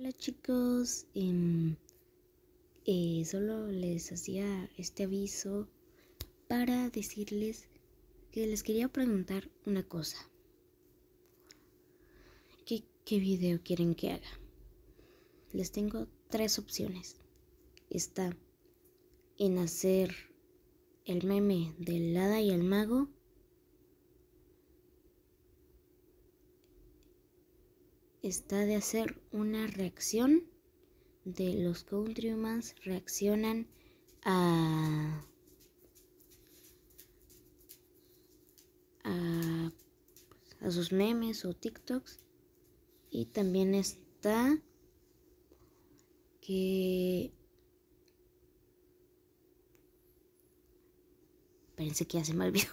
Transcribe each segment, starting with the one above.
Hola chicos, em, eh, solo les hacía este aviso para decirles que les quería preguntar una cosa. ¿Qué, qué video quieren que haga? Les tengo tres opciones. Está en hacer el meme del hada y el mago está de hacer una reacción de los Countrymans reaccionan a, a, a sus memes o TikToks y también está que Pensé que ya se me olvidó.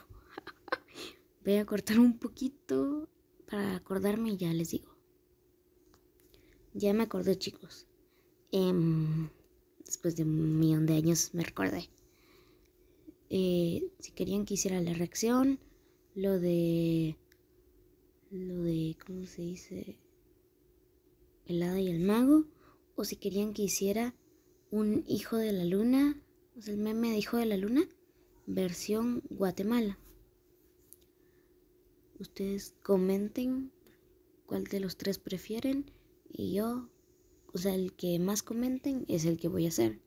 Voy a cortar un poquito para acordarme y ya les digo. Ya me acordé, chicos. Em, después de un millón de años me recordé. Eh, si querían que hiciera la reacción, lo de. Lo de. ¿Cómo se dice? El hada y el mago. O si querían que hiciera un hijo de la luna. O sea, el meme de hijo de la luna. Versión Guatemala. Ustedes comenten cuál de los tres prefieren y yo, o sea, el que más comenten es el que voy a hacer.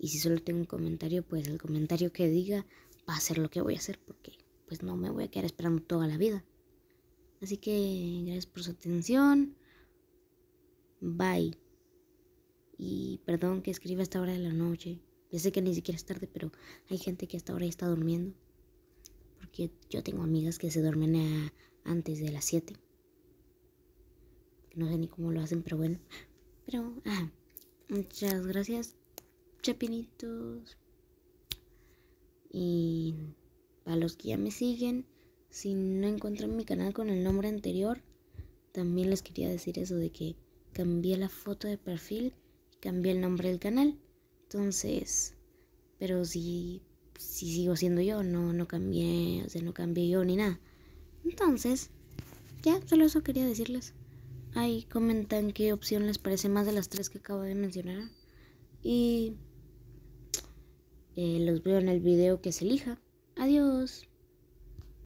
Y si solo tengo un comentario, pues el comentario que diga va a ser lo que voy a hacer, porque pues no me voy a quedar esperando toda la vida. Así que gracias por su atención. Bye. Y perdón que escriba a esta hora de la noche. Ya sé que ni siquiera es tarde, pero hay gente que hasta ahora ya está durmiendo. Porque yo tengo amigas que se duermen antes de las 7. No sé ni cómo lo hacen, pero bueno. Pero, ah, Muchas gracias, chapinitos. Y para los que ya me siguen, si no encuentran mi canal con el nombre anterior, también les quería decir eso de que cambié la foto de perfil y cambié el nombre del canal. Entonces, pero si, si sigo siendo yo, no, no cambié, o sea, no cambié yo ni nada. Entonces, ya, solo eso quería decirles. Ahí comentan qué opción les parece más de las tres que acabo de mencionar. Y eh, los veo en el video que se elija. Adiós.